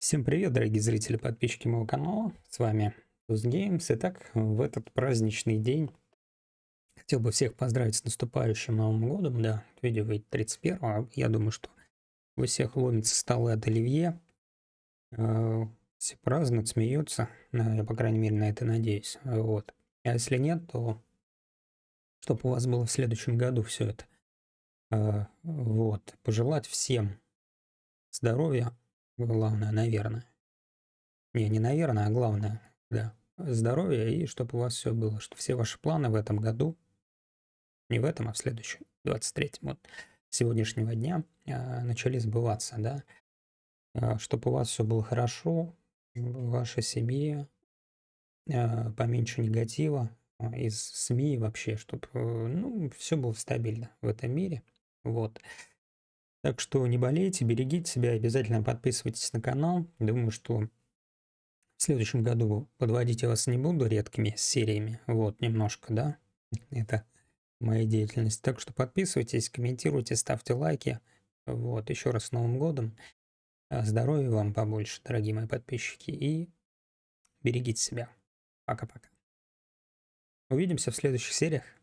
Всем привет, дорогие зрители подписчики моего канала. С вами Games. Итак, в этот праздничный день хотел бы всех поздравить с наступающим Новым годом. Да, видео выйдет 31 Я думаю, что у всех ломится столы от оливье. Э, все празднуют, смеются. Э, я, по крайней мере, на это надеюсь. Вот. А если нет, то чтобы у вас было в следующем году все это. Э, вот. Пожелать всем здоровья, Главное, наверное. Не, не наверное, а главное, да. здоровье и чтобы у вас все было, что все ваши планы в этом году, не в этом, а в следующем, 23-м, вот, сегодняшнего дня э, начали сбываться, да. Э, а, чтобы у вас все было хорошо, в вашей семье, э, поменьше негатива из СМИ вообще, чтобы, э, ну, все было стабильно в этом мире, вот. Так что не болейте, берегите себя, обязательно подписывайтесь на канал. Думаю, что в следующем году подводить я вас не буду редкими сериями. Вот, немножко, да? Это моя деятельность. Так что подписывайтесь, комментируйте, ставьте лайки. Вот, еще раз с Новым годом. А, здоровья вам побольше, дорогие мои подписчики. И берегите себя. Пока-пока. Увидимся в следующих сериях.